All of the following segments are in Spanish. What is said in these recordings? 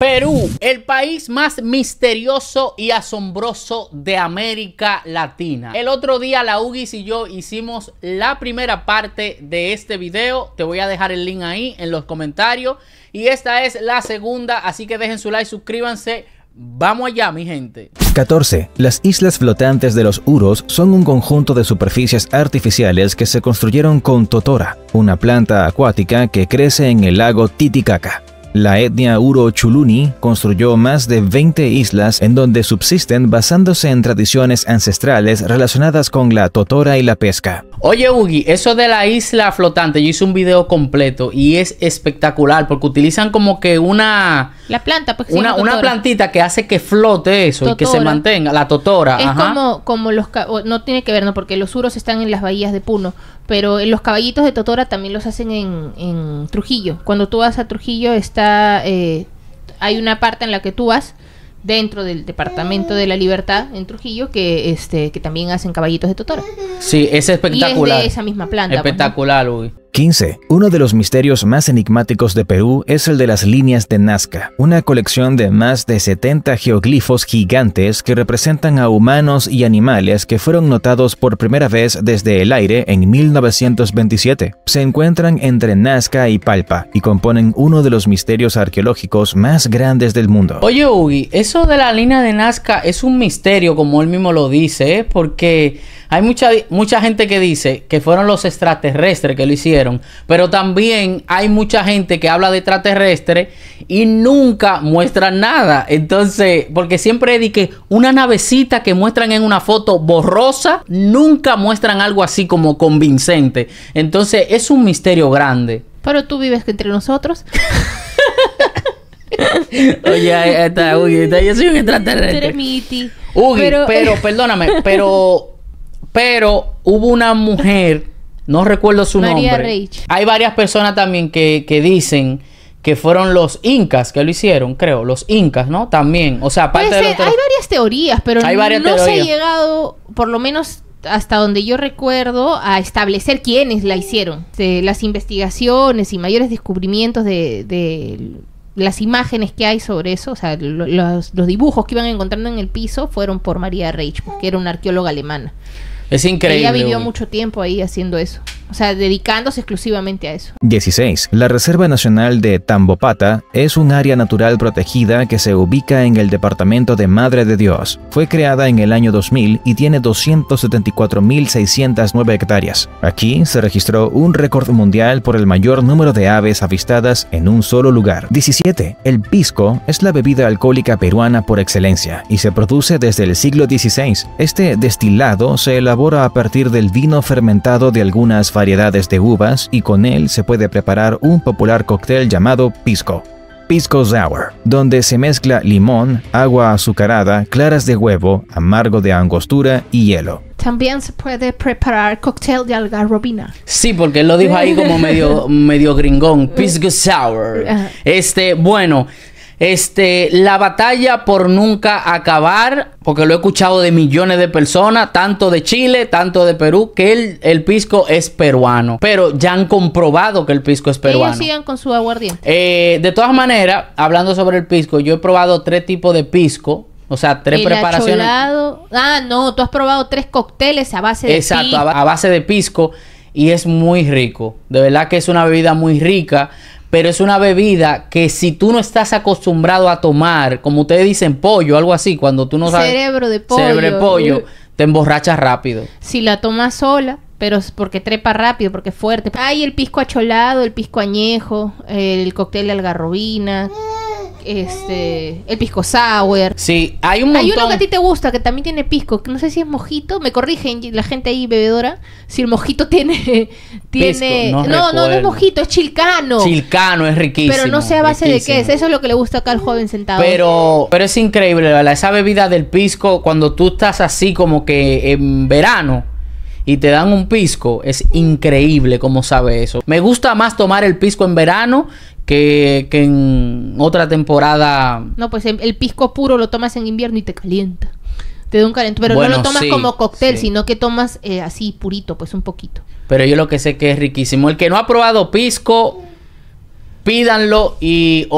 Perú, el país más misterioso y asombroso de América Latina. El otro día la UGIS y yo hicimos la primera parte de este video. Te voy a dejar el link ahí en los comentarios. Y esta es la segunda, así que dejen su like, suscríbanse. Vamos allá, mi gente. 14. Las islas flotantes de los Uros son un conjunto de superficies artificiales que se construyeron con totora, una planta acuática que crece en el lago Titicaca. La etnia Uro-Chuluni construyó más de 20 islas en donde subsisten basándose en tradiciones ancestrales relacionadas con la totora y la pesca. Oye, Ugi, eso de la isla flotante, yo hice un video completo y es espectacular porque utilizan como que una. La planta, pues, una, una, plantita que hace que flote eso y que se mantenga, la totora. Es Como, como los. No tiene que ver, ¿no? Porque los uros están en las bahías de Puno, pero los caballitos de Totora también los hacen en, Trujillo. Cuando tú vas a Trujillo está eh, hay una parte en la que tú vas dentro del departamento de la Libertad en Trujillo que este que también hacen caballitos de Totora. Sí, es espectacular. Y esa misma planta. Pues, espectacular, hoy uno de los misterios más enigmáticos de Perú es el de las líneas de Nazca, una colección de más de 70 geoglifos gigantes que representan a humanos y animales que fueron notados por primera vez desde el aire en 1927. Se encuentran entre Nazca y Palpa y componen uno de los misterios arqueológicos más grandes del mundo. Oye Ugi, eso de la línea de Nazca es un misterio como él mismo lo dice, ¿eh? porque hay mucha, mucha gente que dice que fueron los extraterrestres que lo hicieron pero también hay mucha gente que habla de extraterrestre y nunca muestran nada. Entonces, porque siempre di que una navecita que muestran en una foto borrosa, nunca muestran algo así como convincente. Entonces, es un misterio grande. Pero tú vives entre nosotros. Oye, está, uy, yo soy un extraterrestre. E pero... perdóname, pero pero hubo una mujer no recuerdo su María nombre. Reich. Hay varias personas también que, que dicen que fueron los incas que lo hicieron, creo, los incas, ¿no? También, o sea, aparte de Hay varias teorías, pero no se ha llegado, por lo menos hasta donde yo recuerdo, a establecer quiénes la hicieron. De las investigaciones y mayores descubrimientos de, de, las imágenes que hay sobre eso, o sea, los, los, dibujos que iban encontrando en el piso fueron por María Reich, que era una arqueóloga alemana. Es increíble. Ella vivió mucho tiempo ahí haciendo eso. O sea, dedicándose exclusivamente a eso. 16. La Reserva Nacional de Tambopata es un área natural protegida que se ubica en el departamento de Madre de Dios. Fue creada en el año 2000 y tiene 274.609 hectáreas. Aquí se registró un récord mundial por el mayor número de aves avistadas en un solo lugar. 17. El pisco es la bebida alcohólica peruana por excelencia y se produce desde el siglo XVI. Este destilado se elabora a partir del vino fermentado de algunas variedades de uvas y con él se puede preparar un popular cóctel llamado pisco. Pisco Sour, donde se mezcla limón, agua azucarada, claras de huevo, amargo de angostura y hielo. También se puede preparar cóctel de algarrobina. Sí, porque lo dijo ahí como medio, medio gringón. Pisco Sour. Este, bueno, este, la batalla por nunca acabar, porque lo he escuchado de millones de personas, tanto de Chile, tanto de Perú, que el, el pisco es peruano. Pero ya han comprobado que el pisco es peruano. Ellos siguen con su aguardiente. Eh, de todas maneras, hablando sobre el pisco, yo he probado tres tipos de pisco. O sea, tres preparaciones. Ah, no, tú has probado tres cócteles a base de pisco. Exacto, a base de pisco. Y es muy rico. De verdad que es una bebida muy rica pero es una bebida que si tú no estás acostumbrado a tomar, como ustedes dicen pollo, algo así, cuando tú no sabes... Cerebro de pollo. Cerebro de pollo, te emborrachas rápido. Si la tomas sola, pero es porque trepa rápido, porque es fuerte. Hay el pisco acholado, el pisco añejo, el cóctel de algarrobina este, el pisco sour. Sí, hay un Hay uno que a ti te gusta, que también tiene pisco, que no sé si es mojito, me corrigen la gente ahí bebedora, si el mojito tiene... tiene no, no, no, es mojito, es chilcano. Chilcano, es riquísimo. Pero no sé a base de qué es, eso es lo que le gusta acá al joven sentado. Pero, pero es increíble, ¿verdad? esa bebida del pisco, cuando tú estás así como que en verano y te dan un pisco, es increíble cómo sabe eso. Me gusta más tomar el pisco en verano que, que en otra temporada. No, pues em, el, pisco puro lo tomas en invierno y te calienta. Te da un calentón, pero no lo tomas como cóctel, sino que tomas eh, así purito, pues un poquito. Pero yo lo que sé que es riquísimo. El que no ha probado pisco, pídanlo y...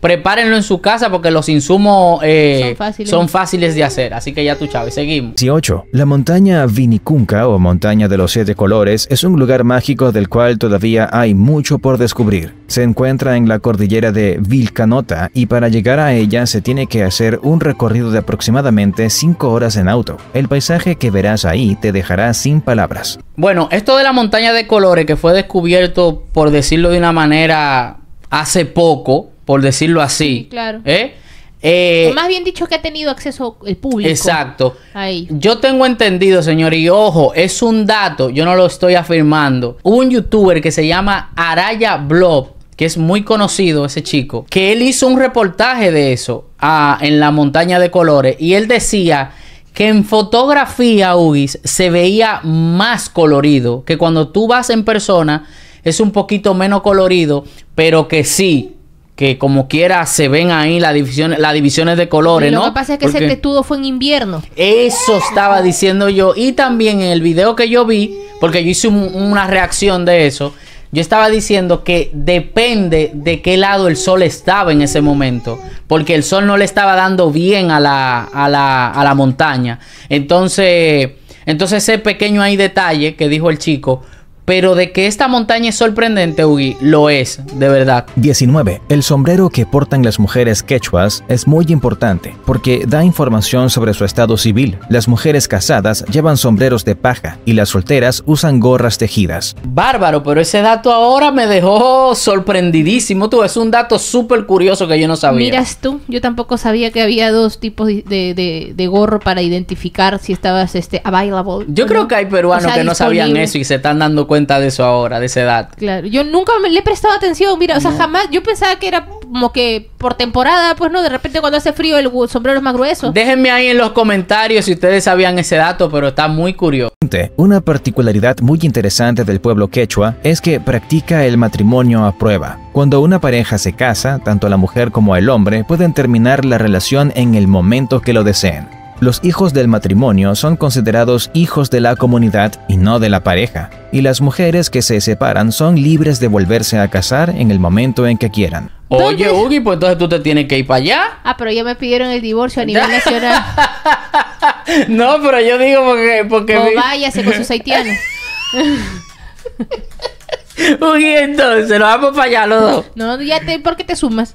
Prepárenlo en su casa porque los insumos eh, son, fáciles. de hacer. Así que ya tú, Chávez, seguimos. 18. La montaña Vinicunca o montaña de los siete colores es un lugar mágico del cual todavía hay mucho por descubrir. Se encuentra en la cordillera de Vilcanota y para llegar a ella se tiene que hacer un recorrido de aproximadamente 5 horas en auto. El paisaje que verás ahí te dejará sin palabras. Bueno, esto de la montaña de colores que fue descubierto, por decirlo de una manera, hace poco por decirlo así. claro. ¿eh? Eh, más bien dicho que ha tenido acceso el público. Exacto. Ahí. Yo tengo entendido, señor, y ojo, es un dato, yo no lo estoy afirmando. Un youtuber que se llama Araya Blob, que es muy conocido ese chico, que él hizo un reportaje de eso ah, en la montaña de colores y él decía que en fotografía, Ugis, se veía más colorido, que cuando tú vas en persona es un poquito menos colorido, pero que sí que como quiera se ven ahí las divisiones, las divisiones de colores, ¿no? Lo que pasa es que ese testudo fue en invierno. Eso estaba diciendo yo. Y también en el video que yo vi, porque yo hice una reacción de eso, yo estaba diciendo que depende de qué lado el sol estaba en ese momento, porque el sol no le estaba dando bien a la, a la, a la montaña. Entonces, entonces ese pequeño ahí detalle que dijo el chico, pero de que esta montaña es sorprendente, Ugi, lo es, de verdad. 19. El sombrero que portan las mujeres quechuas es muy importante porque da información sobre su estado civil. Las mujeres casadas llevan sombreros de paja y las solteras usan gorras tejidas. Bárbaro, pero ese dato ahora me dejó sorprendidísimo. Tú, es un dato súper curioso que yo no sabía. Miras tú, yo tampoco sabía que había dos tipos de, gorro para identificar si estabas este, available. Yo creo que hay peruanos que no sabían eso y se están dando cuenta de eso ahora, de esa edad. Claro, yo nunca le he prestado atención, mira, o sea, jamás, yo pensaba que era como que por temporada, pues no, de repente cuando hace frío el sombrero es más grueso. Déjenme ahí en los comentarios si ustedes sabían ese dato, pero está muy curioso. Una particularidad muy interesante del pueblo quechua es que practica el matrimonio a prueba. Cuando una pareja se casa, tanto la mujer como el hombre pueden terminar la relación en el momento que lo deseen. Los hijos del matrimonio son considerados hijos de la comunidad y no de la pareja, y las mujeres que se separan son libres de volverse a casar en el momento en que quieran. Oye, Ugi, pues entonces tú te tienes que ir para allá. Ah, pero ya me pidieron el divorcio a nivel nacional. no, pero yo digo porque... porque no, váyase con sus haitianos. Ugi, entonces, ¿nos vamos para allá los dos. No, ya te, ¿por qué te sumas?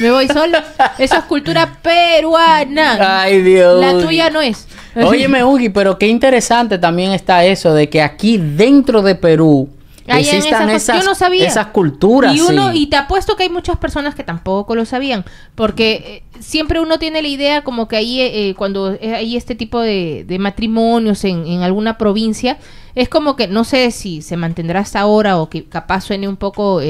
Me voy solo. Eso es cultura peruana. Ay, Dios. La tuya no es. Óyeme, Ugi, pero qué interesante también está eso de que aquí dentro de Perú Existan esas, culturas. Y, uno, y te apuesto que hay muchas personas que tampoco lo sabían, porque eh, siempre uno tiene la idea como que ahí, eh, eh, cuando hay este tipo de, matrimonios en, en, alguna provincia, es como que no sé si se mantendrá hasta ahora o que capaz suene un poco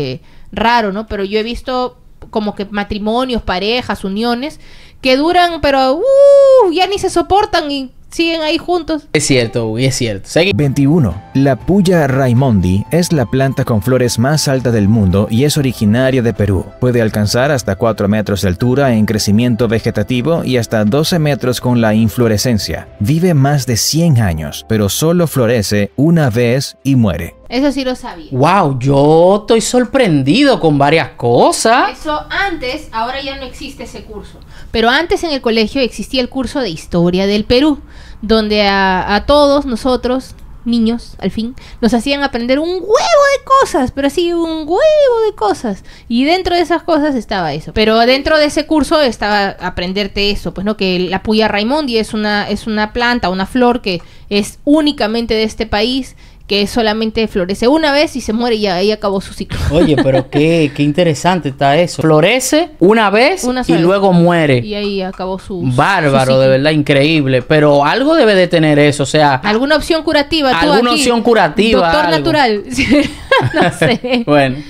raro, ¿no? Pero yo he visto como que matrimonios, parejas, uniones que duran, pero uh, ya ni se soportan y siguen ahí juntos. Es cierto, Uy, es cierto. Segui 21. La Puya Raimondi es la planta con flores más alta del mundo y es originaria de Perú. Puede alcanzar hasta 4 metros de altura en crecimiento vegetativo y hasta 12 metros con la inflorescencia. Vive más de 100 años, pero solo florece una vez y muere. Eso sí lo sabía. Wow, yo estoy sorprendido con varias cosas. Eso antes, ahora ya no existe ese curso. Pero antes en el colegio existía el curso de historia del Perú, donde a, todos nosotros, niños, al fin, nos hacían aprender un huevo de cosas, pero así un huevo de cosas. Y dentro de esas cosas estaba eso. Pero dentro de ese curso estaba aprenderte eso, pues no que la puya Raimondi es una es una planta, una flor que es únicamente de este país que solamente florece una vez y se muere y ahí acabó su ciclo. Oye, pero qué, qué interesante está eso. Florece una vez y luego muere. Y ahí acabó su Bárbaro, de verdad, increíble. Pero algo debe de tener eso, o sea... Alguna opción curativa. Alguna opción curativa. Doctor natural.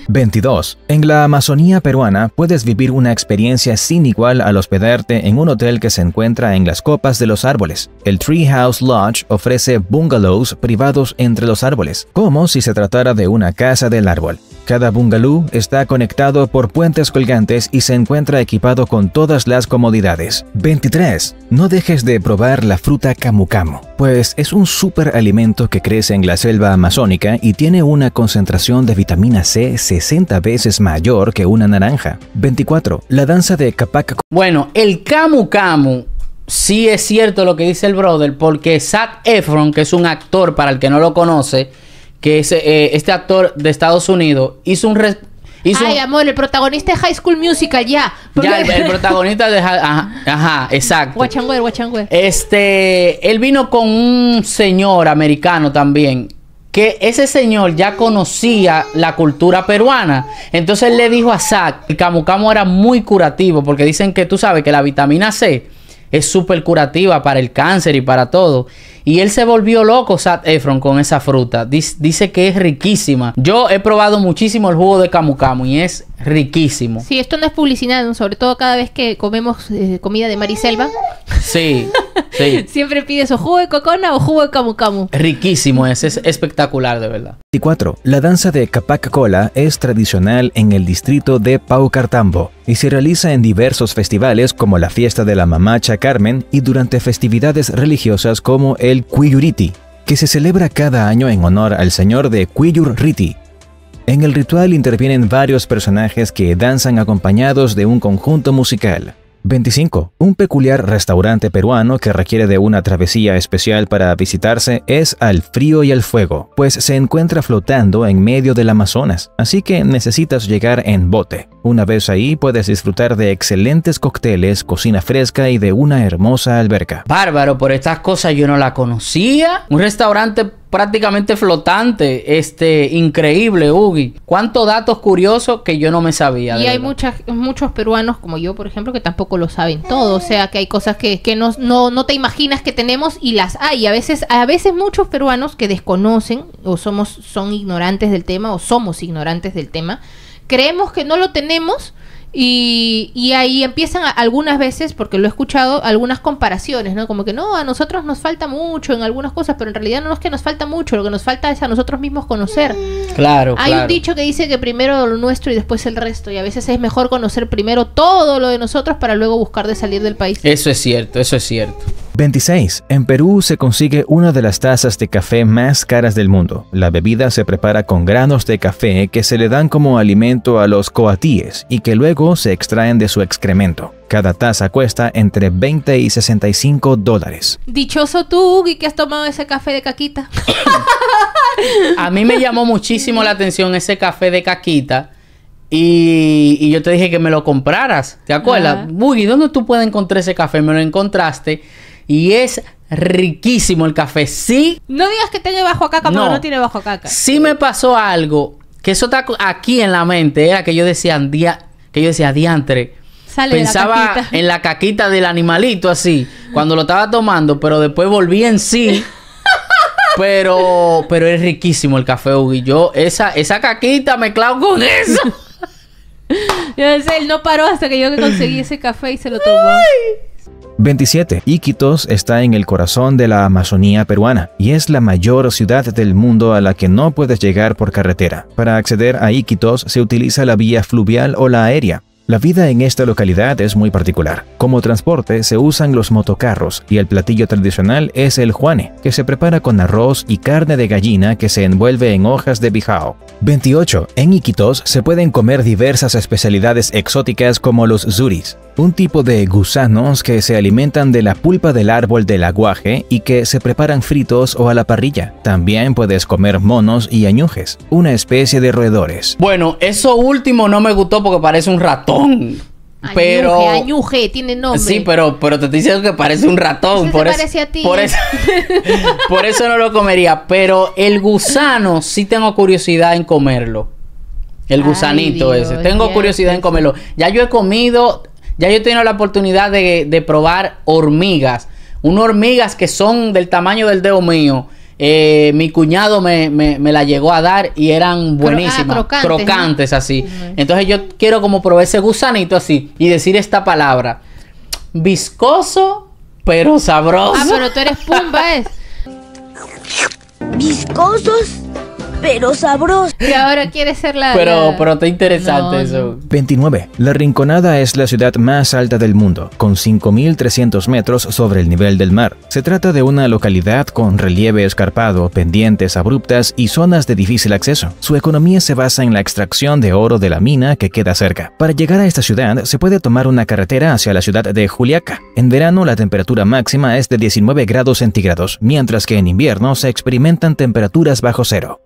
22. En la Amazonía peruana puedes vivir una experiencia sin igual al hospedarte en un hotel que se encuentra en las copas de los árboles. El Treehouse Lodge ofrece bungalows privados entre los árboles, como si se tratara de una casa del árbol. Cada bungalow está conectado por puentes colgantes y se encuentra equipado con todas las comodidades. 23. No dejes de probar la fruta camu camu, pues es un superalimento que crece en la selva amazónica y tiene una concentración de vitamina C 60 veces mayor que una naranja. 24. La danza de Capac. Bueno, el camu camu sí es cierto lo que dice el brother, porque Zac Efron, que es un actor para el que no lo conoce, que eh, este actor de Estados Unidos hizo un... Hizo Ay, amor, el protagonista de High School Musical, ya. Ya, el, protagonista de... Ajá, ajá exacto. Este, él vino con un señor americano también, que ese señor ya conocía la cultura peruana. Entonces él le dijo a Zack, el camucamo era muy curativo, porque dicen que tú sabes que la vitamina C es súper curativa para el cáncer y para todo. Y él se volvió loco, Sat Efron, con esa fruta. Dice, que es riquísima. Yo he probado muchísimo el jugo de camu camu y es riquísimo. Sí, esto no es publicidad, sobre todo cada vez que comemos eh, comida de Mariselva. Sí, sí. Siempre pides o jugo de cocona o jugo de camu camu. Riquísimo, es, espectacular de verdad. 24. La danza de Capac Cola es tradicional en el distrito de Paucartambo y se realiza en diversos festivales como la fiesta de la Mamacha Carmen y durante festividades religiosas como el Cuyuriti, que se celebra cada año en honor al señor de Cuyurriti, en el ritual intervienen varios personajes que danzan acompañados de un conjunto musical. 25. Un peculiar restaurante peruano que requiere de una travesía especial para visitarse es al frío y al fuego, pues se encuentra flotando en medio del Amazonas, así que necesitas llegar en bote. Una vez ahí puedes disfrutar de excelentes cócteles, cocina fresca y de una hermosa alberca. Bárbaro, por estas cosas yo no la conocía. Un restaurante prácticamente flotante, este, increíble, Ugi. Cuántos datos curiosos que yo no me sabía. Y hay muchos peruanos como yo, por ejemplo, que tampoco lo saben todo. O sea, que hay cosas que, que no, no, te imaginas que tenemos y las hay. A veces, a veces muchos peruanos que desconocen o somos, son ignorantes del tema o somos ignorantes del tema, creemos que no lo tenemos y, y, ahí empiezan algunas veces, porque lo he escuchado, algunas comparaciones, ¿no? Como que no, a nosotros nos falta mucho en algunas cosas, pero en realidad no es que nos falta mucho, lo que nos falta es a nosotros mismos conocer. Claro. Hay un dicho que dice que primero lo nuestro y después el resto, y a veces es mejor conocer primero todo lo de nosotros para luego buscar de salir del país. Eso es cierto, eso es cierto. 26. En Perú se consigue una de las tazas de café más caras del mundo. La bebida se prepara con granos de café que se le dan como alimento a los coatíes y que luego se extraen de su excremento. Cada taza cuesta entre 20 y 65 dólares. Dichoso tú, Ugi, que has tomado ese café de caquita. a mí me llamó muchísimo la atención ese café de caquita. Y, yo te dije que me lo compraras, ¿te acuerdas? ¿Y ¿dónde tú puedes encontrar ese café? Me lo encontraste y es riquísimo el café. Sí. No digas que tiene bajo caca, no, no tiene bajo caca. Sí me pasó algo que eso está aquí en la mente, era que yo decía día que yo decía diantre. Pensaba en la caquita del animalito así, cuando lo estaba tomando, pero después volví en sí. pero pero es riquísimo el café, yo esa esa caquita mezclado con eso. yo sé, él no paró hasta que yo conseguí ese café y se lo tomó. 27. Iquitos está en el corazón de la Amazonía peruana y es la mayor ciudad del mundo a la que no puedes llegar por carretera. Para acceder a Iquitos se utiliza la vía fluvial o la aérea. La vida en esta localidad es muy particular. Como transporte se usan los motocarros y el platillo tradicional es el juane, que se prepara con arroz y carne de gallina que se envuelve en hojas de bijao. 28. En Iquitos se pueden comer diversas especialidades exóticas como los zuris, un tipo de gusanos que se alimentan de la pulpa del árbol del aguaje y que se preparan fritos o a la parrilla. También puedes comer monos y añujes, una especie de roedores. Bueno, eso último no me gustó porque parece un ratón. Pero añuje, tiene nombre. Sí, pero, pero te estoy diciendo que parece un ratón. Por eso, parece a ti. Por, eso, no lo comería. Pero el gusano sí tengo curiosidad en comerlo. El gusanito ese. Tengo curiosidad en comerlo. Ya yo he comido ya yo he tenido la oportunidad de, probar hormigas. Unas hormigas que son del tamaño del dedo mío. Eh, mi cuñado me, me, la llegó a dar y eran ah, buenísimas, crocantes, así. Entonces yo quiero como probar ese gusanito así y decir esta palabra. Viscoso, pero sabroso. Ah, pero tú eres pumba, es. ¿eh? Viscosos, pero sabroso. y ahora quiere ser la... Pero, pronto interesante eso. 29. La Rinconada es la ciudad más alta del mundo, con 5.300 metros sobre el nivel del mar. Se trata de una localidad con relieve escarpado, pendientes abruptas y zonas de difícil acceso. Su economía se basa en la extracción de oro de la mina que queda cerca. Para llegar a esta ciudad se puede tomar una carretera hacia la ciudad de Juliaca. En verano la temperatura máxima es de 19 grados centígrados, mientras que en invierno se experimentan temperaturas bajo cero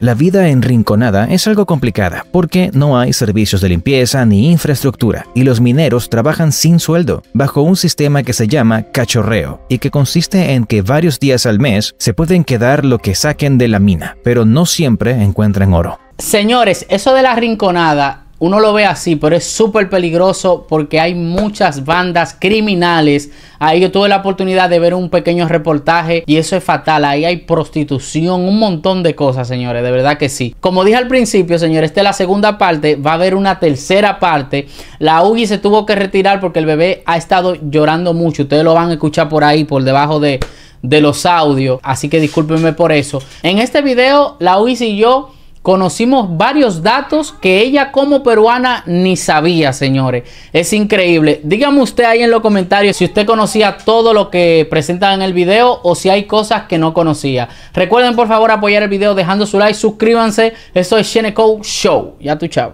la vida en Rinconada es algo complicada porque no hay servicios de limpieza ni infraestructura y los mineros trabajan sin sueldo, bajo un sistema que se llama cachorreo y que consiste en que varios días al mes se pueden quedar lo que saquen de la mina, pero no siempre encuentran oro. Señores, eso de la Rinconada uno lo ve así, pero es súper peligroso porque hay muchas bandas criminales. Ahí yo tuve la oportunidad de ver un pequeño reportaje y eso es fatal. Ahí hay prostitución, un montón de cosas, señores, de verdad que sí. Como dije al principio, señores, esta es la segunda parte, va a haber una tercera parte. La UGI se tuvo que retirar porque el bebé ha estado llorando mucho. Ustedes lo van a escuchar por ahí, por debajo de, los audios. Así que discúlpenme por eso. En este video, la UGI y yo Conocimos varios datos que ella como peruana ni sabía, señores. Es increíble. Dígame usted ahí en los comentarios si usted conocía todo lo que presentan en el video o si hay cosas que no conocía. Recuerden por favor apoyar el video dejando su like, suscríbanse. Eso es Sheneco Show. Ya tu chao.